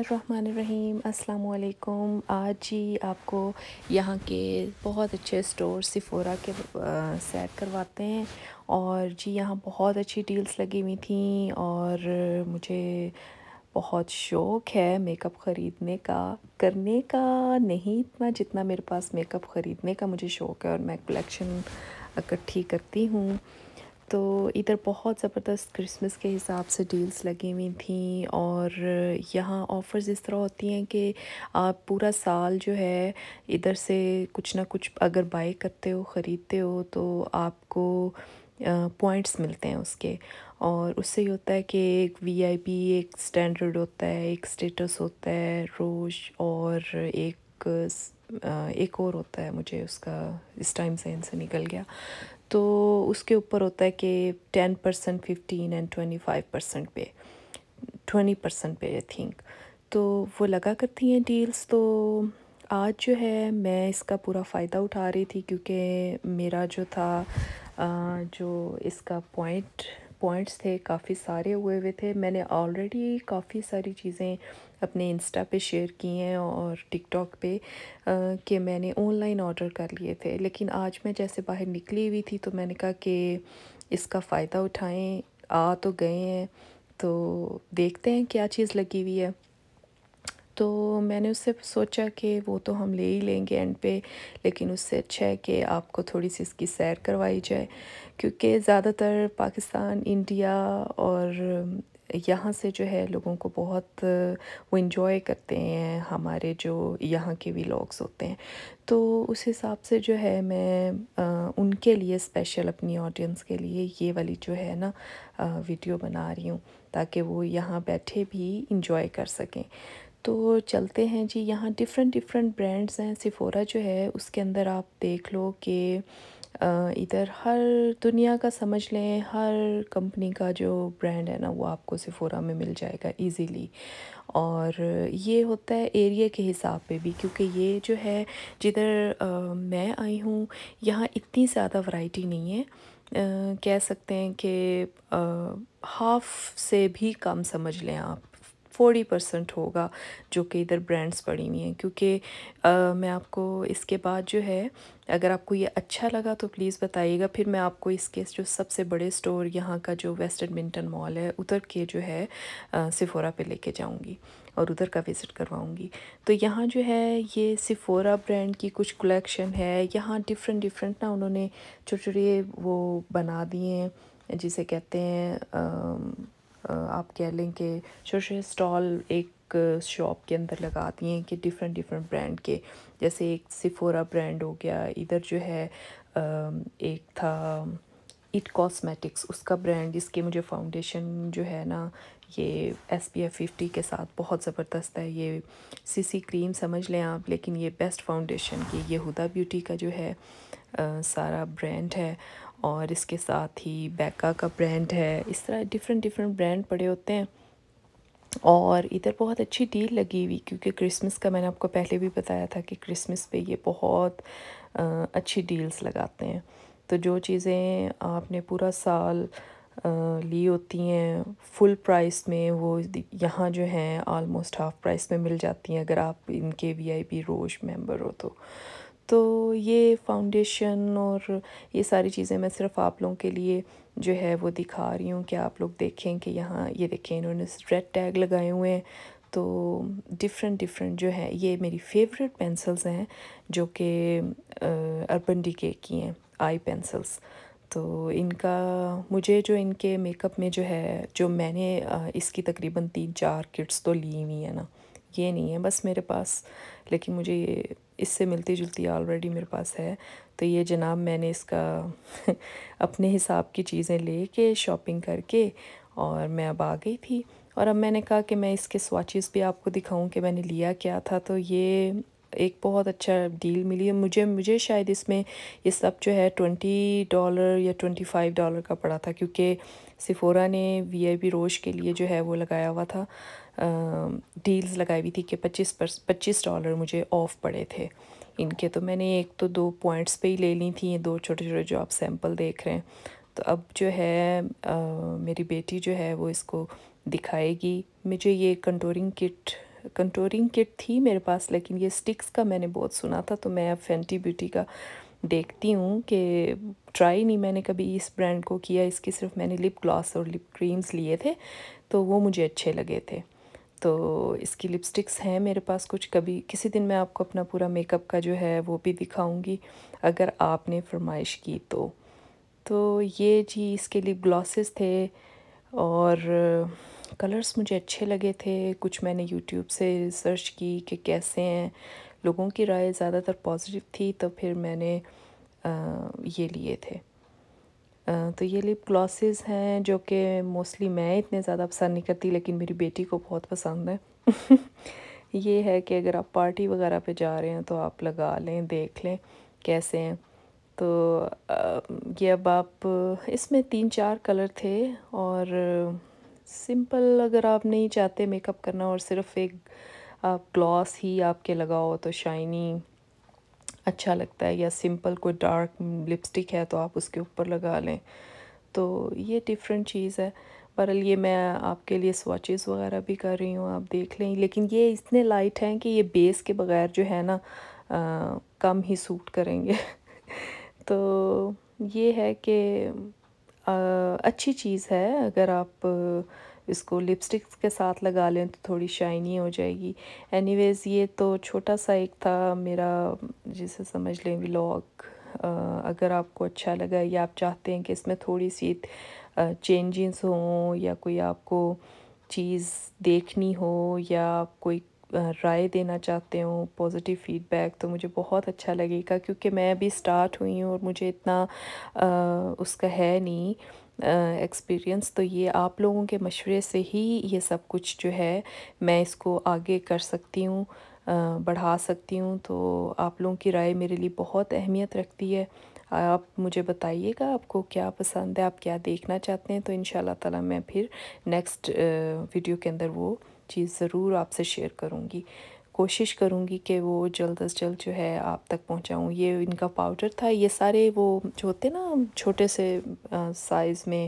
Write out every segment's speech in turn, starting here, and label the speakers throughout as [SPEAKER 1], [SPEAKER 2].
[SPEAKER 1] الرحمن الرحیم السلام علیکم آج جی آپ کو یہاں کے بہت اچھے سٹور سفورا کے سیر کرواتے ہیں اور جی یہاں بہت اچھی ڈیلز لگی ہوئی تھیں اور مجھے بہت شوق ہے میک اپ خریدنے کا کرنے کا نہیں اتنا جتنا میرے پاس میک اپ خریدنے کا مجھے شوق ہے اور میں کلیکشن اکٹھی کرتی ہوں تو ادھر بہت زبردست کرسمس کے حساب سے ڈیلز لگی ہوئی تھیں اور یہاں آفرز اس طرح ہوتی ہیں کہ آپ پورا سال جو ہے ادھر سے کچھ نہ کچھ اگر بائی کرتے ہو خریدتے ہو تو آپ کو پوائنٹس ملتے ہیں اس کے اور اس سے یہ ہوتا ہے کہ ایک وی آئی پی ایک سٹینڈرڈ ہوتا ہے ایک سٹیٹس ہوتا ہے روش اور ایک ایک اور ہوتا ہے مجھے اس کا اس ٹائم ان سے نکل گیا تو اس کے اوپر ہوتا ہے کہ ten percent fifteen and twenty five percent پہ ٹوینٹی پرسینٹ پہ آئی تھنک تو وہ لگا کرتی ہیں ڈیلس تو آج جو ہے میں اس کا پورا فائدہ اٹھا رہی تھی کیونکہ میرا جو تھا جو اس کا پوائنٹ پوائنٹس تھے کافی سارے ہوئے ہوئے تھے میں نے آلریڈی کافی ساری چیزیں اپنے انسٹا پہ شیئر کی ہیں اور ٹک ٹاک پہ کہ میں نے آن لائن آرڈر کر لیے تھے لیکن آج میں جیسے باہر نکلی ہوئی تھی تو میں نے کہا کہ اس کا فائدہ اٹھائیں آ تو گئے ہیں تو دیکھتے ہیں کیا چیز لگی ہوئی ہے تو میں نے اس سے سوچا کہ وہ تو ہم لے ہی لیں گے اینڈ پہ لیکن اس سے اچھا ہے کہ آپ کو تھوڑی سی اس کی سیر کروائی جائے کیونکہ زیادہ تر پاکستان انڈیا اور یہاں سے جو ہے لوگوں کو بہت وہ انجوائے کرتے ہیں ہمارے جو یہاں کے بھی ہوتے ہیں تو اس حساب سے جو ہے میں ان کے لیے اسپیشل اپنی آڈینس کے لیے یہ والی جو ہے نا ویڈیو بنا رہی ہوں تاکہ وہ یہاں بیٹھے بھی انجوائے کر سکیں تو چلتے ہیں جی یہاں ڈیفرنٹ ڈیفرنٹ برینڈز ہیں سفورا جو ہے اس کے اندر آپ دیکھ لو کہ ادھر ہر دنیا کا سمجھ لیں ہر کمپنی کا جو برینڈ ہے نا وہ آپ کو سفورا میں مل جائے گا ایزیلی اور یہ ہوتا ہے ایریے کے حساب پہ بھی کیونکہ یہ جو ہے جدھر میں آئی ہوں یہاں اتنی زیادہ ورائٹی نہیں ہے کہہ سکتے ہیں کہ ہاف سے بھی کم سمجھ لیں آپ فورٹی پرسنٹ ہوگا جو کہ ادھر برانڈس پڑی ہوئی ہیں کیونکہ میں آپ کو اس کے بعد جو ہے اگر آپ کو یہ اچھا لگا تو پلیز بتائیے گا پھر میں آپ کو اس کے جو سب سے بڑے سٹور یہاں کا جو ویسٹ ایڈمنٹن مال ہے ادھر کے جو ہے سفورا پہ لے کے جاؤں گی اور ادھر کا وزٹ کرواؤں گی تو یہاں جو ہے یہ سفورا برینڈ کی کچھ کلیکشن ہے یہاں ڈفرینٹ ڈفرینٹ نا انہوں نے چھوٹے چھوٹے وہ بنا دیے جسے کہتے ہیں آپ کہہ لیں کہ چھوٹے اسٹال ایک شاپ کے اندر لگاتی ہیں کہ ڈفرینٹ ڈفرینٹ برانڈ کے جیسے ایک سفورا برانڈ ہو گیا ادھر جو ہے ایک تھا اٹ کاسمیٹکس اس کا برانڈ جس کے مجھے فاؤنڈیشن جو ہے نا یہ ایس پی ایف ففٹی کے ساتھ بہت زبردست ہے یہ سی سی کریم سمجھ لیں آپ لیکن یہ بیسٹ فاؤنڈیشن کی یہ ہدا بیوٹی کا جو ہے سارا برانڈ ہے اور اس کے ساتھ ہی بیکا کا برینڈ ہے اس طرح ڈفرینٹ ڈفرینٹ برینڈ پڑے ہوتے ہیں اور ادھر بہت اچھی ڈیل لگی ہوئی کیونکہ کرسمس کا میں نے آپ کو پہلے بھی بتایا تھا کہ کرسمس پہ یہ بہت اچھی ڈیلز لگاتے ہیں تو جو چیزیں آپ نے پورا سال لی ہوتی ہیں فل پرائس میں وہ یہاں جو ہیں آلموسٹ ہاف پرائس میں مل جاتی ہیں اگر آپ ان کے وی آئی پی روش ممبر ہو تو تو یہ فاؤنڈیشن اور یہ ساری چیزیں میں صرف آپ لوگوں کے لیے جو ہے وہ دکھا رہی ہوں کہ آپ لوگ دیکھیں کہ یہاں یہ دیکھیں انہوں نے ریڈ ٹیگ لگائے ہوئے ہیں تو ڈفرینٹ ڈفرینٹ جو ہے یہ میری فیوریٹ پینسلز ہیں جو کہ اربن ڈیکے کی ہیں آئی پینسلز تو ان کا مجھے جو ان کے میک اپ میں جو ہے جو میں نے اس کی تقریباً تین چار کٹس تو لی ہوئی ہیں نا یہ نہیں ہے بس میرے پاس لیکن مجھے یہ اس سے ملتی جلتی آلریڈی میرے پاس ہے تو یہ جناب میں نے اس کا اپنے حساب کی چیزیں لے کے شاپنگ کر کے اور میں اب آ گئی تھی اور اب میں نے کہا کہ میں اس کے سواچیز بھی آپ کو دکھاؤں کہ میں نے لیا کیا تھا تو یہ ایک بہت اچھا ڈیل ملی مجھے مجھے شاید اس میں یہ سب جو ہے ٹونٹی ڈالر یا ٹونٹی فائیو ڈالر کا پڑا تھا کیونکہ سفورا نے وی آئی بی روش کے لیے جو ہے وہ لگایا ہوا تھا ڈیلز لگائی ہوئی تھی کہ پچیس پر پچیس ڈالر مجھے آف پڑے تھے ان کے تو میں نے ایک تو دو پوائنٹس پہ ہی لے لی تھیں دو چھوٹے چھوٹے جو آپ سیمپل دیکھ رہے ہیں تو اب جو ہے میری بیٹی جو ہے وہ اس کو دکھائے گی مجھے یہ کنٹورنگ کٹ کنٹورنگ کٹ تھی میرے پاس لیکن یہ سٹکس کا میں نے بہت سنا تھا تو میں اب فینٹی بیوٹی کا دیکھتی ہوں کہ ٹرائی نہیں میں نے کبھی اس برانڈ کو کیا اس کی صرف میں نے لپ گلاس اور لپ کریمز لیے تھے تو وہ مجھے اچھے لگے تھے تو اس کی لپسٹکس ہیں میرے پاس کچھ کبھی کسی دن میں آپ کو اپنا پورا میک اپ کا جو ہے وہ بھی دکھاؤں گی اگر آپ نے فرمائش کی تو تو یہ جی اس کے لیے گلاسز تھے اور کلرز مجھے اچھے لگے تھے کچھ میں نے یوٹیوب سے سرچ کی کہ کیسے ہیں لوگوں کی رائے زیادہ تر پازیٹیو تھی تو پھر میں نے یہ لیے تھے تو یہ لپ گلوسز ہیں جو کہ موسٹلی میں اتنے زیادہ پسند نہیں کرتی لیکن میری بیٹی کو بہت پسند ہے یہ ہے کہ اگر آپ پارٹی وغیرہ پہ جا رہے ہیں تو آپ لگا لیں دیکھ لیں کیسے ہیں تو یہ اب آپ اس میں تین چار کلر تھے اور سمپل اگر آپ نہیں چاہتے میک اپ کرنا اور صرف ایک آپ ہی آپ کے لگاؤ تو شائنی اچھا لگتا ہے یا سمپل کوئی ڈارک لپسٹک ہے تو آپ اس کے اوپر لگا لیں تو یہ ڈیفرنٹ چیز ہے برحال یہ میں آپ کے لیے سواچز وغیرہ بھی کر رہی ہوں آپ دیکھ لیں لیکن یہ اتنے لائٹ ہیں کہ یہ بیس کے بغیر جو ہے نا کم ہی سوٹ کریں گے تو یہ ہے کہ اچھی چیز ہے اگر آپ اس کو لپسٹکس کے ساتھ لگا لیں تو تھوڑی شائنی ہو جائے گی اینی ویز یہ تو چھوٹا سا ایک تھا میرا جسے سمجھ لیں ولاگ اگر آپ کو اچھا لگا یا آپ چاہتے ہیں کہ اس میں تھوڑی سی چینجز ہوں یا کوئی آپ کو چیز دیکھنی ہو یا آپ کوئی رائے دینا چاہتے ہوں پازیٹیو فیڈ بیک تو مجھے بہت اچھا لگے گا کیونکہ میں ابھی سٹارٹ ہوئی ہوں اور مجھے اتنا اس کا ہے نہیں ایکسپیرینس تو یہ آپ لوگوں کے مشورے سے ہی یہ سب کچھ جو ہے میں اس کو آگے کر سکتی ہوں بڑھا سکتی ہوں تو آپ لوگوں کی رائے میرے لیے بہت اہمیت رکھتی ہے آپ مجھے بتائیے گا آپ کو کیا پسند ہے آپ کیا دیکھنا چاہتے ہیں تو ان شاء اللہ تعالیٰ میں پھر نیکسٹ ویڈیو کے اندر وہ چیز ضرور آپ سے شیئر کروں گی کوشش کروں گی کہ وہ جلد از جلد جو ہے آپ تک پہنچاؤں یہ ان کا پاؤڈر تھا یہ سارے وہ جو ہوتے نا چھوٹے سے سائز میں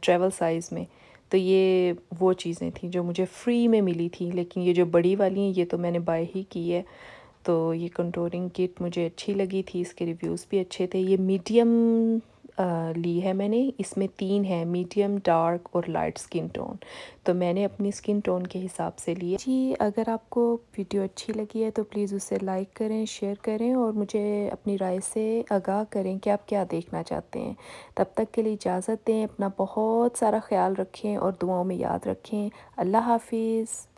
[SPEAKER 1] ٹریول سائز میں تو یہ وہ چیزیں تھیں جو مجھے فری میں ملی تھیں لیکن یہ جو بڑی والی ہیں یہ تو میں نے بائی ہی کی ہے تو یہ کنٹورنگ کٹ مجھے اچھی لگی تھی اس کے ریویوز بھی اچھے تھے یہ میڈیم لی ہے میں نے اس میں تین ہے میڈیم ڈارک اور لائٹ سکن ٹون تو میں نے اپنی سکن ٹون کے حساب سے لی جی اگر آپ کو ویڈیو اچھی لگی ہے تو پلیز اسے لائک کریں شیئر کریں اور مجھے اپنی رائے سے آگاہ کریں کہ آپ کیا دیکھنا چاہتے ہیں تب تک کے لیے اجازت دیں اپنا بہت سارا خیال رکھیں اور دعاؤں میں یاد رکھیں اللہ حافظ